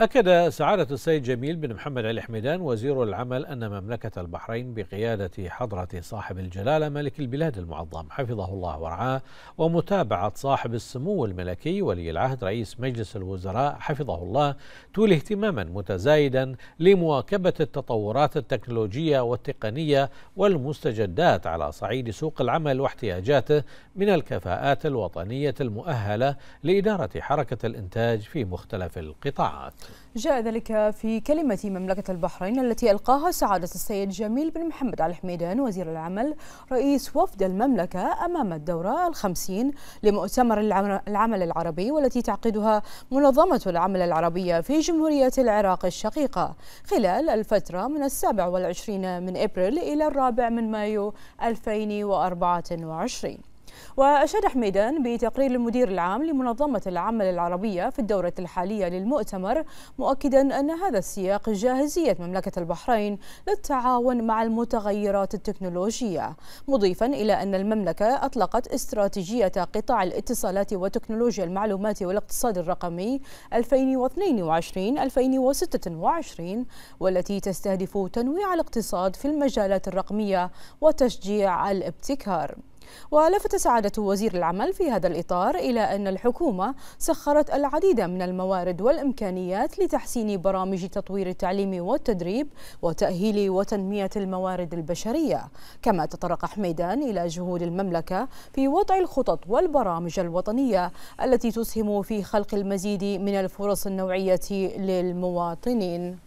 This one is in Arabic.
أكد سعادة السيد جميل بن محمد علي حميدان وزير العمل أن مملكة البحرين بقيادة حضرة صاحب الجلالة ملك البلاد المعظم حفظه الله ورعاه ومتابعة صاحب السمو الملكي ولي العهد رئيس مجلس الوزراء حفظه الله تولي اهتماما متزايدا لمواكبة التطورات التكنولوجية والتقنية والمستجدات على صعيد سوق العمل واحتياجاته من الكفاءات الوطنية المؤهلة لإدارة حركة الإنتاج في مختلف القطاعات. جاء ذلك في كلمة مملكة البحرين التي ألقاها سعادة السيد جميل بن محمد على حميدان وزير العمل رئيس وفد المملكة أمام الدورة الخمسين لمؤتمر العمل العربي والتي تعقدها منظمة العمل العربية في جمهورية العراق الشقيقة خلال الفترة من السابع والعشرين من إبريل إلى الرابع من مايو 2024 وأشاد حميدان بتقرير المدير العام لمنظمة العمل العربية في الدورة الحالية للمؤتمر مؤكدا أن هذا السياق جاهزية مملكة البحرين للتعاون مع المتغيرات التكنولوجية مضيفا إلى أن المملكة أطلقت استراتيجية قطاع الاتصالات وتكنولوجيا المعلومات والاقتصاد الرقمي 2022-2026 والتي تستهدف تنويع الاقتصاد في المجالات الرقمية وتشجيع الابتكار ولفت سعادة وزير العمل في هذا الإطار إلى أن الحكومة سخرت العديد من الموارد والإمكانيات لتحسين برامج تطوير التعليم والتدريب وتأهيل وتنمية الموارد البشرية كما تطرق حميدان إلى جهود المملكة في وضع الخطط والبرامج الوطنية التي تسهم في خلق المزيد من الفرص النوعية للمواطنين